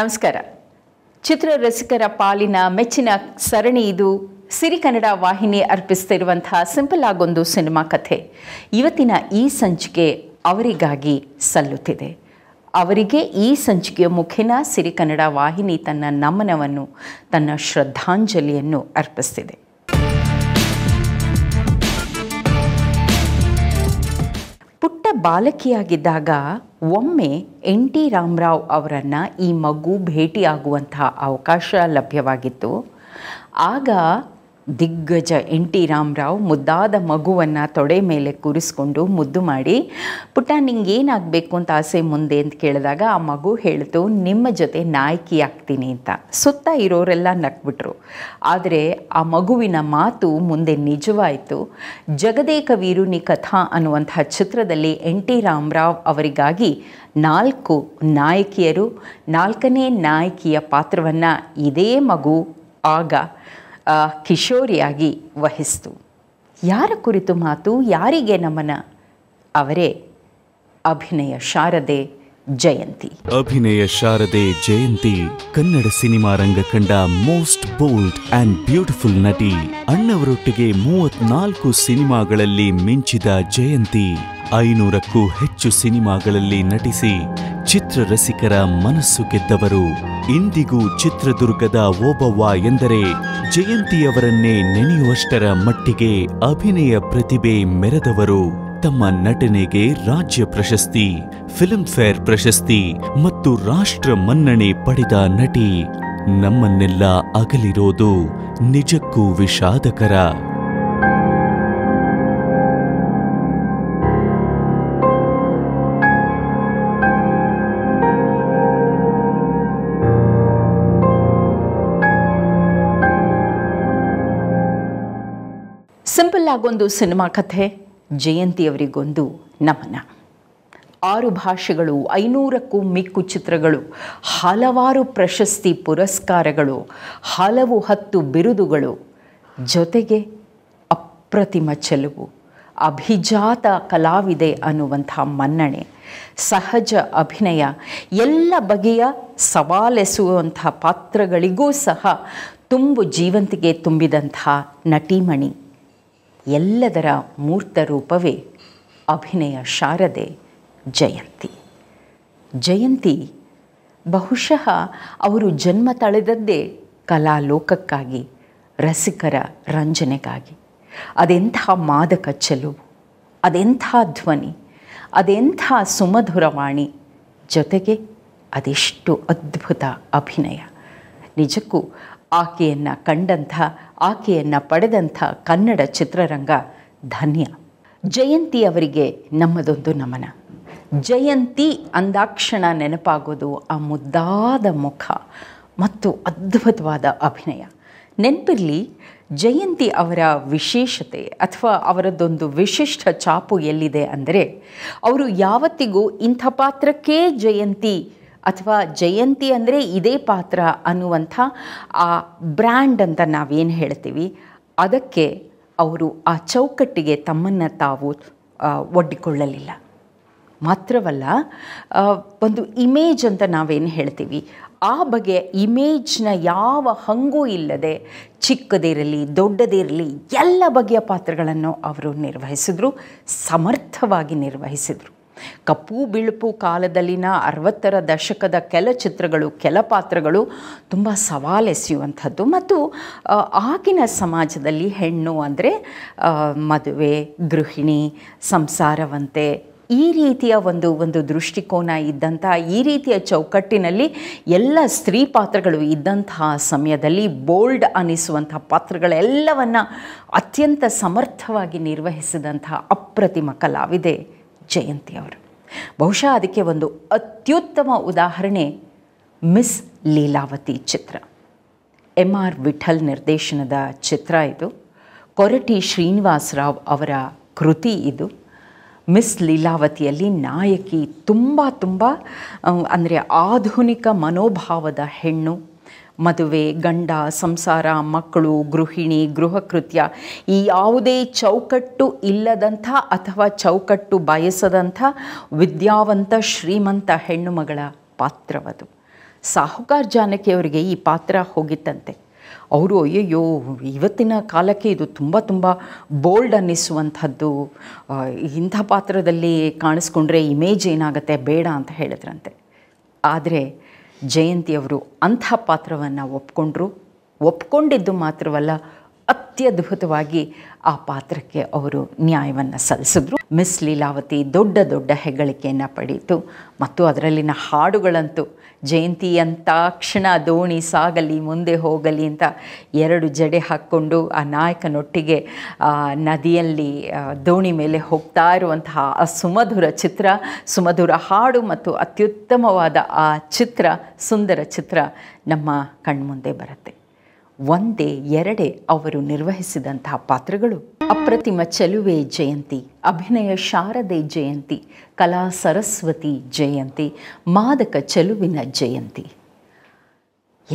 ನಮಸ್ಕಾರ ಚಿತ್ರ ರಸಿಕರ ಪಾಲಿನ ಮೆಚ್ಚಿನ ಸರಣಿ ಇದು ಸಿರಿ ಕನ್ನಡ ವಾಹಿನಿ ಅರ್ಪಿಸ್ತಿರುವಂತಹ ಸಿಂಪಲ್ ಆಗೊಂದು ಸಿನಿಮಾ ಕಥೆ ಇವತ್ತಿನ ಈ ಸಂಚಿಕೆ ಅವರಿಗಾಗಿ ಸಲ್ಲುತ್ತಿದೆ ಅವರಿಗೆ ಈ ಸಂಚಿಕೆಯ ಮುಖೇನ ಸಿರಿ ಕನ್ನಡ ವಾಹಿನಿ ತನ್ನ ನಮನವನ್ನು ತನ್ನ ಶ್ರದ್ಧಾಂಜಲಿಯನ್ನು ಅರ್ಪಿಸ್ತಿದೆ ಪುಟ್ಟ ಬಾಲಕಿಯಾಗಿದ್ದಾಗ ಒಮ್ಮೆ ಎನ್ ಟಿ ರಾಮರಾವ್ ಅವರನ್ನು ಈ ಮಗು ಭೇಟಿಯಾಗುವಂತಹ ಅವಕಾಶ ಲಭ್ಯವಾಗಿತ್ತು ಆಗ ದಿಗ್ಗಜ ಎನ್ ಟಿ ರಾಮರಾವ್ ಮುದ್ದಾದ ಮಗುವನ್ನು ತೊಡೆ ಮೇಲೆ ಕೂರಿಸ್ಕೊಂಡು ಮುದ್ದು ಮಾಡಿ ಪುಟ್ಟ ನಿಂಗೆ ಏನಾಗಬೇಕು ಅಂತ ಆಸೆ ಮುಂದೆ ಅಂತ ಕೇಳಿದಾಗ ಆ ಮಗು ಹೇಳಿತು ನಿಮ್ಮ ಜೊತೆ ನಾಯಕಿ ಆಗ್ತೀನಿ ಅಂತ ಸುತ್ತ ಇರೋರೆಲ್ಲ ನಕ್ಬಿಟ್ರು ಆದರೆ ಆ ಮಗುವಿನ ಮಾತು ಮುಂದೆ ನಿಜವಾಯಿತು ಜಗದೇಕ ವೀರುನಿ ಕಥಾ ಅನ್ನುವಂತಹ ಚಿತ್ರದಲ್ಲಿ ಎನ್ ಟಿ ರಾಮರಾವ್ ಅವರಿಗಾಗಿ ನಾಲ್ಕು ನಾಯಕಿಯರು ನಾಲ್ಕನೇ ನಾಯಕಿಯ ಪಾತ್ರವನ್ನು ಇದೇ ಮಗು ಆಗ ಕಿಶೋರಿಯಾಗಿ ವಹಿಸ್ತು ಯಾರ ಕುರಿತು ಮಾತು ಯಾರಿಗೆ ನಮನ ಅವರೇ ಅಭಿನಯ ಶಾರದೆ ಜಯಂತಿ ಅಭಿನಯ ಶಾರದೆ ಜಯಂತಿ ಕನ್ನಡ ಸಿನಿಮಾ ರಂಗ ಕಂಡ ಮೋಸ್ಟ್ ಬೋಲ್ಡ್ ಅಂಡ್ ಬ್ಯೂಟಿಫುಲ್ ನಟಿ ಅಣ್ಣವರೊಟ್ಟಿಗೆ ಮೂವತ್ನಾಲ್ಕು ಸಿನಿಮಾಗಳಲ್ಲಿ ಮಿಂಚಿದ ಜಯಂತಿ ಐನೂರಕ್ಕೂ ಹೆಚ್ಚು ಸಿನಿಮಾಗಳಲ್ಲಿ ನಟಿಸಿ ಚಿತ್ರರಸಿಕರ ಮನಸ್ಸು ಗೆದ್ದವರು ಇಂದಿಗೂ ಚಿತ್ರದುರ್ಗದ ಓಬವ್ವ ಎಂದರೆ ಜಯಂತಿಯವರನ್ನೇ ನೆನೆಯುವಷ್ಟರ ಮಟ್ಟಿಗೆ ಅಭಿನಯ ಪ್ರತಿಭೆ ಮೆರೆದವರು ತಮ್ಮ ನಟನೆಗೆ ರಾಜ್ಯ ಪ್ರಶಸ್ತಿ ಫಿಲ್ಮ್ಫೇರ್ ಪ್ರಶಸ್ತಿ ಮತ್ತು ರಾಷ್ಟ್ರ ಮನ್ನಣೆ ಪಡೆದ ನಟಿ ನಮ್ಮನ್ನೆಲ್ಲ ಅಗಲಿರೋದು ನಿಜಕ್ಕೂ ವಿಷಾದಕರ ಸಿಂಪಲ್ ಆಗೊಂದು ಸಿನಿಮಾ ಕಥೆ ಜಯಂತಿಯವರಿಗೊಂದು ನಮನ ಆರು ಭಾಷೆಗಳು ಐನೂರಕ್ಕೂ ಮಿಕ್ಕು ಚಿತ್ರಗಳು ಹಲವಾರು ಪ್ರಶಸ್ತಿ ಪುರಸ್ಕಾರಗಳು ಹಲವು ಹತ್ತು ಬಿರುದುಗಳು ಜೊತೆಗೆ ಅಪ್ರತಿಮ ಚೆಲುವು ಅಭಿಜಾತ ಕಲಾವಿದೆ ಅನ್ನುವಂಥ ಮನ್ನಣೆ ಸಹಜ ಅಭಿನಯ ಎಲ್ಲ ಬಗೆಯ ಸವಾಲೆಸುವಂಥ ಪಾತ್ರಗಳಿಗೂ ಸಹ ತುಂಬು ಜೀವಂತಿಗೆ ತುಂಬಿದಂಥ ನಟಿಮಣಿ ಎಲ್ಲದರ ರೂಪವೇ ಅಭಿನಯ ಶಾರದೆ ಜಯಂತಿ ಜಯಂತಿ ಬಹುಶಃ ಅವರು ಜನ್ಮ ತಳೆದದ್ದೇ ಲೋಕಕ್ಕಾಗಿ ರಸಿಕರ ರಂಜನೆಗಾಗಿ ಅದೆಂಥ ಮಾದಕ ಚೆಲುವು ಅದೆಂಥ ಧ್ವನಿ ಅದೆಂಥ ಸುಮಧುರವಾಣಿ ಜೊತೆಗೆ ಅದೆಷ್ಟು ಅದ್ಭುತ ಅಭಿನಯ ನಿಜಕ್ಕೂ ಆಕೆಯನ್ನು ಕಂಡಂಥ ಆಕೆಯನ್ನು ಪಡೆದಂಥ ಕನ್ನಡ ಚಿತ್ರರಂಗ ಧನ್ಯ ಜಯಂತಿ ಅವರಿಗೆ ನಮ್ಮದೊಂದು ನಮನ ಜಯಂತಿ ಅಂದಾಕ್ಷಣ ನೆನಪಾಗೋದು ಆ ಮುದ್ದಾದ ಮುಖ ಮತ್ತು ಅದ್ಭುತವಾದ ಅಭಿನಯ ನೆನಪಿರಲಿ ಜಯಂತಿ ಅವರ ವಿಶೇಷತೆ ಅಥವಾ ಅವರದ್ದೊಂದು ವಿಶಿಷ್ಟ ಚಾಪು ಎಲ್ಲಿದೆ ಅಂದರೆ ಅವರು ಯಾವತ್ತಿಗೂ ಇಂಥ ಪಾತ್ರಕ್ಕೇ ಜಯಂತಿ ಅಥವಾ ಜಯಂತಿ ಅಂದರೆ ಇದೇ ಪಾತ್ರ ಅನ್ನುವಂಥ ಆ ಬ್ರ್ಯಾಂಡ್ ಅಂತ ನಾವೇನು ಹೇಳ್ತೀವಿ ಅದಕ್ಕೆ ಅವರು ಆ ಚೌಕಟ್ಟಿಗೆ ತಮ್ಮನ್ನು ತಾವು ಒಡ್ಡಿಕೊಳ್ಳಲಿಲ್ಲ ಮಾತ್ರವಲ್ಲ ಒಂದು ಇಮೇಜ್ ಅಂತ ನಾವೇನು ಹೇಳ್ತೀವಿ ಆ ಬಗೆಯ ಇಮೇಜ್ನ ಯಾವ ಹಂಗೂ ಇಲ್ಲದೆ ಚಿಕ್ಕದಿರಲಿ ದೊಡ್ಡದಿರಲಿ ಎಲ್ಲ ಬಗೆಯ ಪಾತ್ರಗಳನ್ನು ಅವರು ನಿರ್ವಹಿಸಿದ್ರು ಸಮರ್ಥವಾಗಿ ನಿರ್ವಹಿಸಿದರು ಕಪ್ಪು ಬಿಳುಪು ಕಾಲದಲ್ಲಿನ ಅರವತ್ತರ ದಶಕದ ಕೆಲ ಚಿತ್ರಗಳು ಕೆಲ ಪಾತ್ರಗಳು ತುಂಬ ಸವಾಲೆಸೆಯುವಂಥದ್ದು ಮತ್ತು ಆಗಿನ ಸಮಾಜದಲ್ಲಿ ಹೆಣ್ಣು ಅಂದರೆ ಮದುವೆ ಗೃಹಿಣಿ ಸಂಸಾರವಂತೆ ಈ ರೀತಿಯ ಒಂದು ಒಂದು ದೃಷ್ಟಿಕೋನ ಇದ್ದಂಥ ಈ ರೀತಿಯ ಚೌಕಟ್ಟಿನಲ್ಲಿ ಎಲ್ಲ ಸ್ತ್ರೀ ಪಾತ್ರಗಳು ಇದ್ದಂತಹ ಸಮಯದಲ್ಲಿ ಬೋಲ್ಡ್ ಅನಿಸುವಂಥ ಪಾತ್ರಗಳೆಲ್ಲವನ್ನು ಅತ್ಯಂತ ಸಮರ್ಥವಾಗಿ ನಿರ್ವಹಿಸಿದಂಥ ಅಪ್ರತಿಮ ಕಲಾವಿದೆ ಜಯಂತಿ ಅವರು ಬಹುಶಃ ಅದಕ್ಕೆ ಒಂದು ಅತ್ಯುತ್ತಮ ಉದಾಹರಣೆ ಮಿಸ್ ಲೀಲಾವತಿ ಚಿತ್ರ ಎಂ ಆರ್ ವಿಠಲ್ ನಿರ್ದೇಶನದ ಚಿತ್ರ ಇದು ಕೊರಟಿ ರಾವ್ ಅವರ ಕೃತಿ ಇದು ಮಿಸ್ ಲೀಲಾವತಿಯಲ್ಲಿ ನಾಯಕಿ ತುಂಬ ತುಂಬ ಅಂದರೆ ಆಧುನಿಕ ಮನೋಭಾವದ ಹೆಣ್ಣು ಮದುವೆ ಗಂಡ ಸಂಸಾರ ಮಕ್ಕಳು ಗೃಹಿಣಿ ಗೃಹಕೃತ್ಯ ಈ ಯಾವುದೇ ಚೌಕಟ್ಟು ಇಲ್ಲದಂಥ ಅಥವಾ ಚೌಕಟ್ಟು ಬಯಸದಂಥ ವಿದ್ಯಾವಂತ ಶ್ರೀಮಂತ ಹೆಣ್ಣುಮಗಳ ಪಾತ್ರವದು ಸಾಹುಕಾರ್ ಜಾನಕಿಯವರಿಗೆ ಈ ಪಾತ್ರ ಹೋಗಿತ್ತಂತೆ ಅವರು ಅಯ್ಯಯ್ಯೋ ಇವತ್ತಿನ ಕಾಲಕ್ಕೆ ಇದು ತುಂಬ ತುಂಬ ಬೋಲ್ಡ್ ಅನ್ನಿಸುವಂಥದ್ದು ಇಂಥ ಪಾತ್ರದಲ್ಲಿ ಕಾಣಿಸ್ಕೊಂಡ್ರೆ ಇಮೇಜ್ ಏನಾಗುತ್ತೆ ಬೇಡ ಅಂತ ಹೇಳಿದ್ರಂತೆ ಆದರೆ ಜಯಂತಿಯವರು ಅಂಥ ಪಾತ್ರವನ್ನು ಒಪ್ಕೊಂಡ್ರು ಒಪ್ಕೊಂಡಿದ್ದು ಮಾತ್ರವಲ್ಲ ಅತ್ಯದ್ಭುತವಾಗಿ ಆ ಪಾತ್ರಕ್ಕೆ ಅವರು ನ್ಯಾಯವನ್ನು ಸಲ್ಲಿಸಿದ್ರು ಮಿಸ್ ಲೀಲಾವತಿ ದೊಡ್ಡ ದೊಡ್ಡ ಹೆಗ್ಗಳಿಕೆಯನ್ನು ಪಡೀತು ಮತ್ತು ಅದರಲ್ಲಿನ ಹಾಡುಗಳಂತೂ ಜಯಂತಿ ಅಂತಾಕ್ಷಣ ದೋಣಿ ಸಾಗಲಿ ಮುಂದೆ ಹೋಗಲಿ ಅಂತ ಎರಡು ಜಡೆ ಹಾಕ್ಕೊಂಡು ಆ ನಾಯಕನೊಟ್ಟಿಗೆ ನದಿಯಲ್ಲಿ ದೋಣಿ ಮೇಲೆ ಹೋಗ್ತಾ ಇರುವಂತಹ ಆ ಸುಮಧುರ ಚಿತ್ರ ಸುಮಧುರ ಹಾಡು ಮತ್ತು ಅತ್ಯುತ್ತಮವಾದ ಆ ಚಿತ್ರ ಸುಂದರ ಚಿತ್ರ ನಮ್ಮ ಕಣ್ಮುಂದೆ ಬರುತ್ತೆ ಒಂದೇ ಎರಡೇ ಅವರು ನಿರ್ವಹಿಸಿದಂತಹ ಪಾತ್ರಗಳು ಅಪ್ರತಿಮ ಚೆಲುವೆ ಜಯಂತಿ ಅಭಿನಯ ಶಾರದೆ ಜಯಂತಿ ಕಲಾ ಸರಸ್ವತಿ ಜಯಂತಿ ಮಾದಕ ಚೆಲುವಿನ ಜಯಂತಿ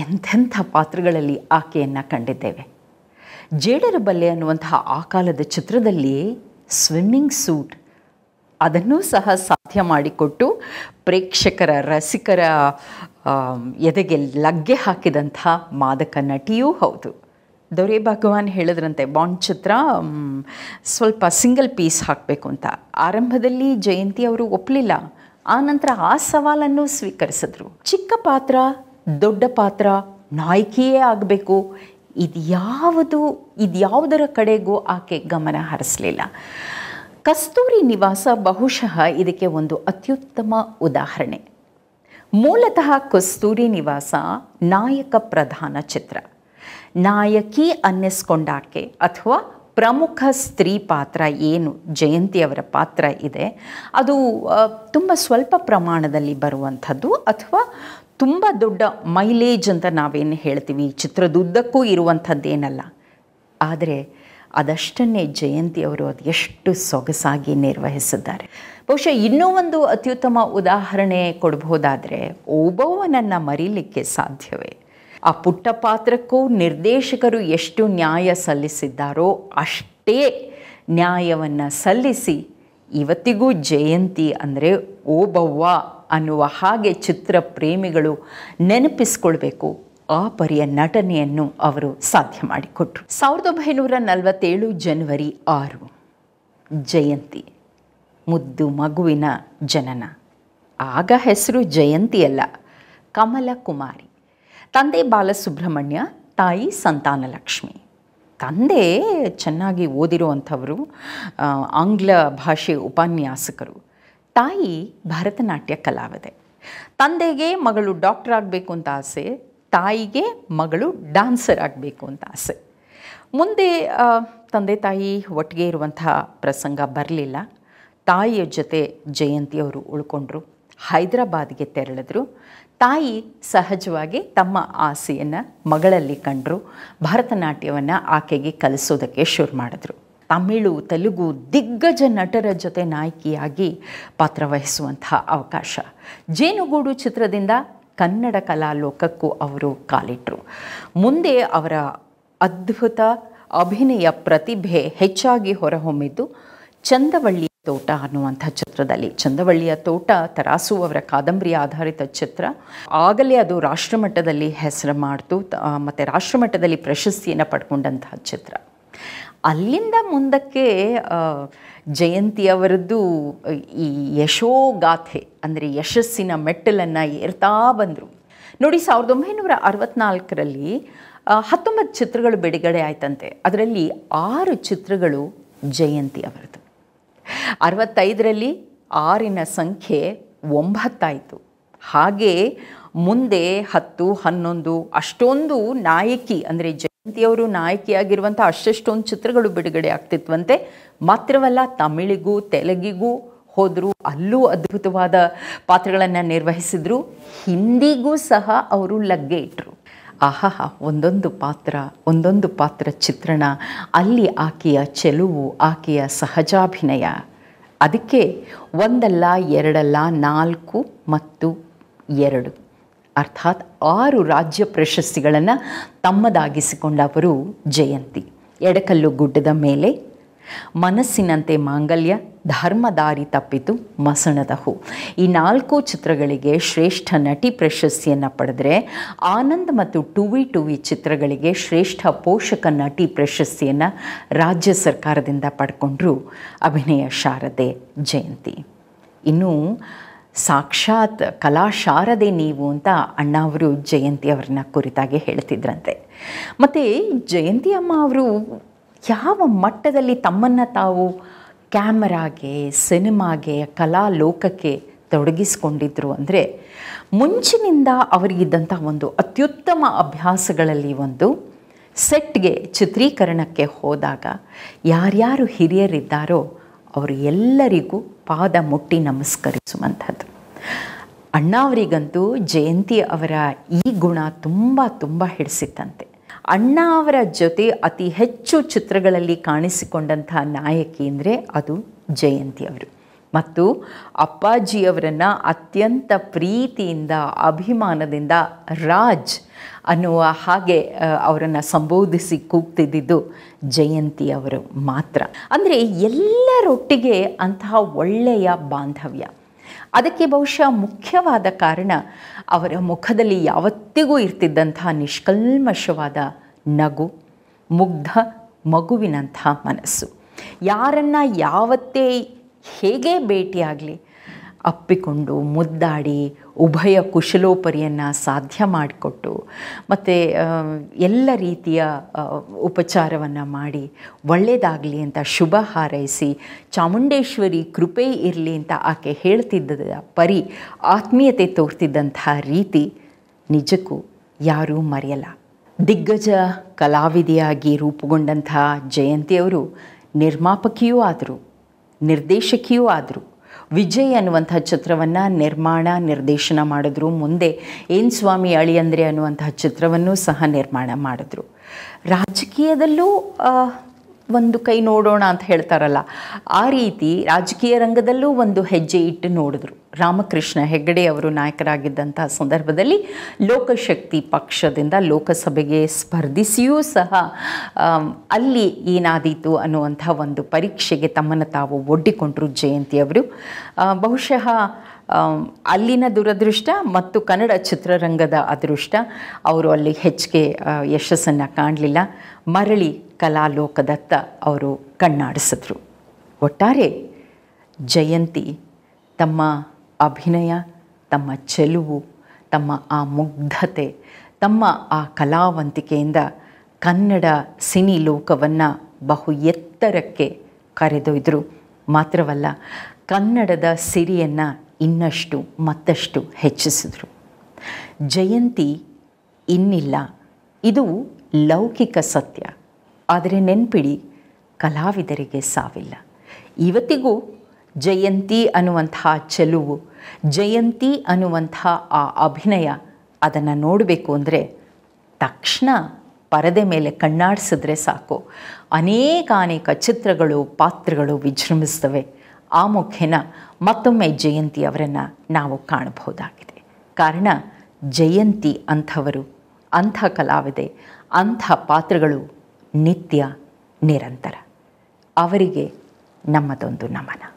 ಎಂಥೆಂಥ ಪಾತ್ರಗಳಲ್ಲಿ ಆಕೆಯನ್ನು ಕಂಡಿದ್ದೇವೆ ಜೇಡರ ಬಲ್ಲೆ ಅನ್ನುವಂತಹ ಆ ಕಾಲದ ಚಿತ್ರದಲ್ಲಿಯೇ ಸ್ವಿಮ್ಮಿಂಗ್ ಸೂಟ್ ಅದನ್ನೂ ಸಹ ಸಾಧ್ಯ ಮಾಡಿಕೊಟ್ಟು ಪ್ರೇಕ್ಷಕರ ರಸಿಕರ ಎದೆಗೆ ಲಗ್ಗೆ ಹಾಕಿದಂಥ ಮಾದಕ ನಟಿಯೂ ಹೌದು ದೊರೆ ಭಗವಾನ್ ಹೇಳಿದ್ರಂತೆ ಬಾಂಡ್ ಚಿತ್ರ ಸ್ವಲ್ಪ ಸಿಂಗಲ್ ಪೀಸ್ ಹಾಕಬೇಕು ಅಂತ ಆರಂಭದಲ್ಲಿ ಜಯಂತಿ ಅವರು ಒಪ್ಪಲಿಲ್ಲ ಆ ನಂತರ ಆ ಸವಾಲನ್ನು ಸ್ವೀಕರಿಸಿದ್ರು ಚಿಕ್ಕ ಪಾತ್ರ ದೊಡ್ಡ ಪಾತ್ರ ನಾಯಕಿಯೇ ಆಗಬೇಕು ಇದು ಇದ್ಯಾವುದು ಇದ್ಯಾವುದರ ಕಡೆಗೂ ಆಕೆ ಗಮನ ಹರಿಸಲಿಲ್ಲ ಕಸ್ತೂರಿ ನಿವಾಸ ಬಹುಶಃ ಇದಕ್ಕೆ ಒಂದು ಅತ್ಯುತ್ತಮ ಉದಾಹರಣೆ ಮೂಲತಃ ಕಸ್ತೂರಿ ನಿವಾಸ ನಾಯಕ ಪ್ರಧಾನ ಚಿತ್ರ ನಾಯಕಿ ಅನ್ನಿಸ್ಕೊಂಡಾಕೆ ಅಥವಾ ಪ್ರಮುಖ ಸ್ತ್ರೀ ಪಾತ್ರ ಏನು ಜಯಂತಿಯವರ ಪಾತ್ರ ಇದೆ ಅದು ತುಂಬ ಸ್ವಲ್ಪ ಪ್ರಮಾಣದಲ್ಲಿ ಬರುವಂಥದ್ದು ಅಥವಾ ತುಂಬ ದೊಡ್ಡ ಮೈಲೇಜ್ ಅಂತ ನಾವೇನು ಹೇಳ್ತೀವಿ ಚಿತ್ರದುದ್ದಕ್ಕೂ ಇರುವಂಥದ್ದೇನಲ್ಲ ಆದರೆ ಅದಷ್ಟನ್ನೇ ಜಯಂತಿಯವರು ಎಷ್ಟು ಸೊಗಸಾಗಿ ನಿರ್ವಹಿಸಿದ್ದಾರೆ ಬಹುಶಃ ಇನ್ನೂ ಒಂದು ಅತ್ಯುತ್ತಮ ಉದಾಹರಣೆ ಕೊಡಬಹುದಾದರೆ ಓಬವ್ವನನ್ನು ಮರೀಲಿಕ್ಕೆ ಸಾಧ್ಯವೇ ಆ ಪುಟ್ಟ ಪಾತ್ರಕ್ಕೂ ನಿರ್ದೇಶಕರು ಎಷ್ಟು ನ್ಯಾಯ ಸಲ್ಲಿಸಿದ್ದಾರೋ ಅಷ್ಟೇ ನ್ಯಾಯವನ್ನು ಸಲ್ಲಿಸಿ ಇವತ್ತಿಗೂ ಜಯಂತಿ ಅಂದರೆ ಓಬವ್ವ ಅನ್ನುವ ಹಾಗೆ ಚಿತ್ರ ಪ್ರೇಮಿಗಳು ನೆನಪಿಸ್ಕೊಳ್ಬೇಕು ಆ ಪರಿಯ ನಟನೆಯನ್ನು ಅವರು ಸಾಧ್ಯ ಮಾಡಿಕೊಟ್ರು ಸಾವಿರದ ಒಂಬೈನೂರ ನಲವತ್ತೇಳು ಜನವರಿ ಆರು ಜಯಂತಿ ಮುದ್ದು ಮಗುವಿನ ಜನನ ಆಗ ಹೆಸರು ಜಯಂತಿಯಲ್ಲ ಕಮಲ ಕುಮಾರಿ ತಂದೆ ಬಾಲಸುಬ್ರಹ್ಮಣ್ಯ ತಾಯಿ ಸಂತಾನಲಕ್ಷ್ಮಿ ತಂದೆ ಚೆನ್ನಾಗಿ ಓದಿರುವಂಥವರು ಆಂಗ್ಲ ಭಾಷೆ ಉಪನ್ಯಾಸಕರು ತಾಯಿ ಭರತನಾಟ್ಯ ಕಲಾವಿದೆ ತಂದೆಗೆ ಮಗಳು ಡಾಕ್ಟರ್ ಆಗಬೇಕು ಅಂತ ಆಸೆ ತಾಯಿಗೆ ಮಗಳು ಡಾನ್ಸರ್ ಆಗಬೇಕು ಅಂತ ಆಸೆ ಮುಂದೆ ತಂದೆ ತಾಯಿ ಒಟ್ಟಿಗೆ ಇರುವಂತಹ ಪ್ರಸಂಗ ಬರಲಿಲ್ಲ ತಾಯಿಯ ಜೊತೆ ಜಯಂತಿಯವರು ಉಳ್ಕೊಂಡ್ರು ಹೈದರಾಬಾದ್ಗೆ ತೆರಳಿದ್ರು ತಾಯಿ ಸಹಜವಾಗಿ ತಮ್ಮ ಆಸೆಯನ್ನು ಮಗಳಲ್ಲಿ ಕಂಡರು ಭರತನಾಟ್ಯವನ್ನು ಆಕೆಗೆ ಕಲಿಸೋದಕ್ಕೆ ಶುರು ಮಾಡಿದ್ರು ತಮಿಳು ತೆಲುಗು ದಿಗ್ಗಜ ನಟರ ಜೊತೆ ನಾಯಕಿಯಾಗಿ ಪಾತ್ರವಹಿಸುವಂತಹ ಅವಕಾಶ ಜೇನುಗೂಡು ಚಿತ್ರದಿಂದ ಕನ್ನಡ ಕಲಾ ಲೋಕಕ್ಕೂ ಅವರು ಕಾಲಿಟ್ಟರು ಮುಂದೆ ಅವರ ಅದ್ಭುತ ಅಭಿನಯ ಪ್ರತಿಭೆ ಹೆಚ್ಚಾಗಿ ಹೊರಹೊಮ್ಮಿದ್ದು ಚಂದವಳ್ಳಿ ತೋಟ ಅನ್ನುವಂಥ ಚಿತ್ರದಲ್ಲಿ ಚಂದವಳ್ಳಿಯ ತೋಟ ತರಾಸು ಅವರ ಕಾದಂಬರಿ ಆಧಾರಿತ ಚಿತ್ರ ಆಗಲೇ ಅದು ರಾಷ್ಟ್ರಮಟ್ಟದಲ್ಲಿ ಹೆಸರು ಮಾಡಿತು ಮತ್ತು ರಾಷ್ಟ್ರಮಟ್ಟದಲ್ಲಿ ಪ್ರಶಸ್ತಿಯನ್ನು ಪಡ್ಕೊಂಡಂತಹ ಚಿತ್ರ ಅಲ್ಲಿಂದ ಮುಂದಕ್ಕೆ ಜಯಂತಿ ಅವರದ್ದು ಈ ಯಶೋಗಾಥೆ ಅಂದರೆ ಯಶಸ್ಸಿನ ಮೆಟ್ಟಲನ್ನು ಏರ್ತಾ ಬಂದರು ನೋಡಿ ಸಾವಿರದ ಒಂಬೈನೂರ ಅರವತ್ನಾಲ್ಕರಲ್ಲಿ ಹತ್ತೊಂಬತ್ತು ಚಿತ್ರಗಳು ಬಿಡುಗಡೆ ಆಯ್ತಂತೆ ಅದರಲ್ಲಿ ಆರು ಚಿತ್ರಗಳು ಜಯಂತಿ ಅವರದ್ದು ಅರವತ್ತೈದರಲ್ಲಿ ಆರಿನ ಸಂಖ್ಯೆ ಒಂಬತ್ತಾಯಿತು ಹಾಗೆ ಮುಂದೆ ಹತ್ತು ಹನ್ನೊಂದು ಅಷ್ಟೊಂದು ನಾಯಕಿ ಅಂದರೆ ಜಯಂತಿಯವರು ನಾಯಕಿಯಾಗಿರುವಂಥ ಅಷ್ಟೆಷ್ಟೊಂದು ಚಿತ್ರಗಳು ಬಿಡುಗಡೆ ಆಗ್ತಿತ್ವಂತೆ ಮಾತ್ರವಲ್ಲ ತಮಿಳಿಗೂ ತೆಲುಗಿಗೂ ಹೋದರೂ ಅಲ್ಲೂ ಅದ್ಭುತವಾದ ಪಾತ್ರಗಳನ್ನು ನಿರ್ವಹಿಸಿದರು ಹಿಂದಿಗೂ ಸಹ ಅವರು ಲಗ್ಗೆ ಇಟ್ಟರು ಆಹಾ ಒಂದೊಂದು ಪಾತ್ರ ಒಂದೊಂದು ಪಾತ್ರ ಚಿತ್ರಣ ಅಲ್ಲಿ ಆಕೆಯ ಚೆಲುವು ಆಕೆಯ ಸಹಜಾಭಿನಯ ಅದಕ್ಕೆ ಒಂದಲ್ಲ ಎರಡಲ್ಲ ನಾಲ್ಕು ಮತ್ತು ಎರಡು ಅರ್ಥಾತ್ ಆರು ರಾಜ್ಯ ಪ್ರಶಸ್ತಿಗಳನ್ನು ತಮ್ಮದಾಗಿಸಿಕೊಂಡವರು ಜಯಂತಿ ಎಡಕಲ್ಲು ಗುಡ್ಡದ ಮೇಲೆ ಮನಸ್ಸಿನಂತೆ ಮಾಂಗಲ್ಯ ಧರ್ಮದಾರಿ ತಪ್ಪಿತು ಮಸಣದ ಹೂ ಈ ನಾಲ್ಕು ಚಿತ್ರಗಳಿಗೆ ಶ್ರೇಷ್ಠ ನಟಿ ಪ್ರಶಸ್ತಿಯನ್ನು ಪಡೆದರೆ ಆನಂದ್ ಮತ್ತು ಟುವಿ ಟುವಿ ಚಿತ್ರಗಳಿಗೆ ಶ್ರೇಷ್ಠ ಪೋಷಕ ನಟಿ ಪ್ರಶಸ್ತಿಯನ್ನು ರಾಜ್ಯ ಸರ್ಕಾರದಿಂದ ಪಡ್ಕೊಂಡ್ರು ಅಭಿನಯ ಶಾರದೆ ಜಯಂತಿ ಇನ್ನು ಸಾಕ್ಷಾತ್ ಕಲಾಶಾರದೆ ನೀವು ಅಂತ ಅಣ್ಣ ಅವರು ಜಯಂತಿ ಅವ್ರನ್ನ ಕುರಿತಾಗಿ ಹೇಳ್ತಿದ್ರಂತೆ ಮತ್ತು ಜಯಂತಿ ಅಮ್ಮ ಅವರು ಯಾವ ಮಟ್ಟದಲ್ಲಿ ತಮ್ಮನ್ನು ತಾವು ಕ್ಯಾಮರಾಗೆ ಸಿನಿಮಾಗೆ ಕಲಾ ಲೋಕಕ್ಕೆ ತೊಡಗಿಸ್ಕೊಂಡಿದ್ರು ಅಂದರೆ ಮುಂಚಿನಿಂದ ಅವರಿಗಿದ್ದಂಥ ಒಂದು ಅತ್ಯುತ್ತಮ ಅಭ್ಯಾಸಗಳಲ್ಲಿ ಒಂದು ಸೆಟ್ಗೆ ಚಿತ್ರೀಕರಣಕ್ಕೆ ಹೋದಾಗ ಯಾರ್ಯಾರು ಹಿರಿಯರಿದ್ದಾರೋ ಅವರು ಎಲ್ಲರಿಗೂ ಪಾದ ಮುಟ್ಟಿ ನಮಸ್ಕರಿಸುವಂಥದ್ದು ಅಣ್ಣಾವರಿಗಂತೂ ಜಯಂತಿ ಅವರ ಈ ಗುಣ ತುಂಬ ತುಂಬ ಹಿಡಿಸಿತ್ತಂತೆ ಅಣ್ಣ ಅವರ ಜೊತೆ ಅತಿ ಹೆಚ್ಚು ಚಿತ್ರಗಳಲ್ಲಿ ಕಾಣಿಸಿಕೊಂಡಂತಹ ನಾಯಕಿ ಅಂದರೆ ಅದು ಜಯಂತಿ ಅವರು ಮತ್ತು ಅಪ್ಪಾಜಿಯವರನ್ನು ಅತ್ಯಂತ ಪ್ರೀತಿಯಿಂದ ಅಭಿಮಾನದಿಂದ ರಾಜ್ ಅನ್ನುವ ಹಾಗೆ ಅವರನ್ನು ಸಂಬೋಧಿಸಿ ಕೂಗ್ತಿದ್ದಿದ್ದು ಜಯಂತಿ ಅವರು ಮಾತ್ರ ಅಂದರೆ ಎಲ್ಲರೊಟ್ಟಿಗೆ ಅಂತಹ ಒಳ್ಳೆಯ ಬಾಂಧವ್ಯ ಅದಕ್ಕೆ ಬಹುಶಃ ಮುಖ್ಯವಾದ ಕಾರಣ ಅವರ ಮುಖದಲ್ಲಿ ಯಾವತ್ತಿಗೂ ಇರ್ತಿದ್ದಂಥ ನಿಷ್ಕಲ್ಮಶವಾದ ನಗು ಮುಗ್ಧ ಮಗುವಿನಂಥ ಮನಸ್ಸು ಯಾರನ್ನು ಯಾವತ್ತೇ ಹೇಗೆ ಭೇಟಿಯಾಗಲಿ ಅಪ್ಪಿಕೊಂಡು ಮುದ್ದಾಡಿ ಉಭಯ ಕುಶಲೋಪರಿಯನ್ನು ಸಾಧ್ಯ ಮಾಡಿಕೊಟ್ಟು ಮತ್ತು ಎಲ್ಲ ರೀತಿಯ ಉಪಚಾರವನ್ನು ಮಾಡಿ ಒಳ್ಳೆಯದಾಗಲಿ ಅಂತ ಶುಭ ಹಾರೈಸಿ ಚಾಮುಂಡೇಶ್ವರಿ ಕೃಪೆ ಇರಲಿ ಅಂತ ಆಕೆ ಹೇಳ್ತಿದ್ದ ಪರಿ ಆತ್ಮೀಯತೆ ತೋರ್ತಿದ್ದಂಥ ರೀತಿ ನಿಜಕ್ಕೂ ಯಾರೂ ಮರೆಯಲ್ಲ ದಿಗ್ಗಜ ಕಲಾವಿದೆಯಾಗಿ ರೂಪುಗೊಂಡಂತಹ ಜಯಂತಿಯವರು ನಿರ್ಮಾಪಕಿಯೂ ಆದರು ನಿರ್ದೇಶಕಿಯೂ ಆದರು ವಿಜಯ್ ಅನ್ನುವಂಥ ಚಿತ್ರವನ್ನು ನಿರ್ಮಾಣ ನಿರ್ದೇಶನ ಮಾಡಿದ್ರು ಮುಂದೆ ಏನು ಸ್ವಾಮಿ ಅಳಿಯಂದ್ರೆ ಅನ್ನುವಂತಹ ಚಿತ್ರವನ್ನು ಸಹ ನಿರ್ಮಾಣ ಮಾಡಿದ್ರು ರಾಜಕೀಯದಲ್ಲೂ ಒಂದು ಕೈ ನೋಡೋಣ ಅಂತ ಹೇಳ್ತಾರಲ್ಲ ಆ ರೀತಿ ರಾಜಕೀಯ ರಂಗದಲ್ಲೂ ಒಂದು ಹೆಜ್ಜೆ ಇಟ್ಟು ನೋಡಿದ್ರು ರಾಮಕೃಷ್ಣ ಹೆಗ್ಗಡೆ ಅವರು ನಾಯಕರಾಗಿದ್ದಂತಹ ಸಂದರ್ಭದಲ್ಲಿ ಲೋಕಶಕ್ತಿ ಪಕ್ಷದಿಂದ ಲೋಕಸಭೆಗೆ ಸ್ಪರ್ಧಿಸಿಯೂ ಸಹ ಅಲ್ಲಿ ಏನಾದೀತು ಅನ್ನುವಂಥ ಒಂದು ಪರೀಕ್ಷೆಗೆ ತಮ್ಮನ್ನು ತಾವು ಒಡ್ಡಿಕೊಂಡರು ಜಯಂತಿಯವರು ಬಹುಶಃ ಅಲ್ಲಿನ ದುರದೃಷ್ಟ ಮತ್ತು ಕನ್ನಡ ಚಿತ್ರರಂಗದ ಅದೃಷ್ಟ ಅವರು ಅಲ್ಲಿ ಹೆಚ್ಚಿಗೆ ಯಶಸ್ಸನ್ನು ಕಾಣಲಿಲ್ಲ ಮರಳಿ ಕಲಾಲೋಕದತ್ತ ಅವರು ಕಣ್ಣಾಡಿಸಿದ್ರು ಒಟ್ಟಾರೆ ಜಯಂತಿ ತಮ್ಮ ಅಭಿನಯ ತಮ್ಮ ಚೆಲುವು ತಮ್ಮ ಆ ಮುಗ್ಧತೆ ತಮ್ಮ ಆ ಕಲಾವಂತಿಕೆಯಿಂದ ಕನ್ನಡ ಸಿನಿ ಲೋಕವನ್ನು ಬಹು ಎತ್ತರಕ್ಕೆ ಕರೆದೊಯ್ದರು ಮಾತ್ರವಲ್ಲ ಕನ್ನಡದ ಸಿರಿಯನ್ನು ಇನ್ನಷ್ಟು ಮತ್ತಷ್ಟು ಹೆಚ್ಚಿಸಿದರು ಜಯಂತಿ ಇನ್ನಿಲ್ಲ ಇದು ಲೌಕಿಕ ಸತ್ಯ ಆದರೆ ನೆನ್ಪಿಡಿ ಕಲಾವಿದರಿಗೆ ಸಾವಿಲ್ಲ ಇವತ್ತಿಗೂ ಜಯಂತಿ ಅನ್ನುವಂಥ ಚೆಲುವು ಜಯಂತಿ ಅನ್ನುವಂಥ ಆ ಅಭಿನಯ ಅದನ್ನು ನೋಡಬೇಕು ಅಂದರೆ ತಕ್ಷಣ ಪರದೆ ಮೇಲೆ ಕಣ್ಣಾಡಿಸಿದ್ರೆ ಸಾಕು ಅನೇಕ ಚಿತ್ರಗಳು ಪಾತ್ರಗಳು ವಿಜೃಂಭಿಸ್ತವೆ ಆ ಮುಖೇನ ಮತ್ತೊಮ್ಮೆ ಜಯಂತಿ ಅವರನ್ನು ನಾವು ಕಾಣಬಹುದಾಗಿದೆ ಕಾರಣ ಜಯಂತಿ ಅಂಥವರು ಅಂಥ ಕಲಾವಿದೆ ಅಂಥ ಪಾತ್ರಗಳು ನಿತ್ಯ ನಿರಂತರ ಅವರಿಗೆ ನಮ್ಮದೊಂದು ನಮನ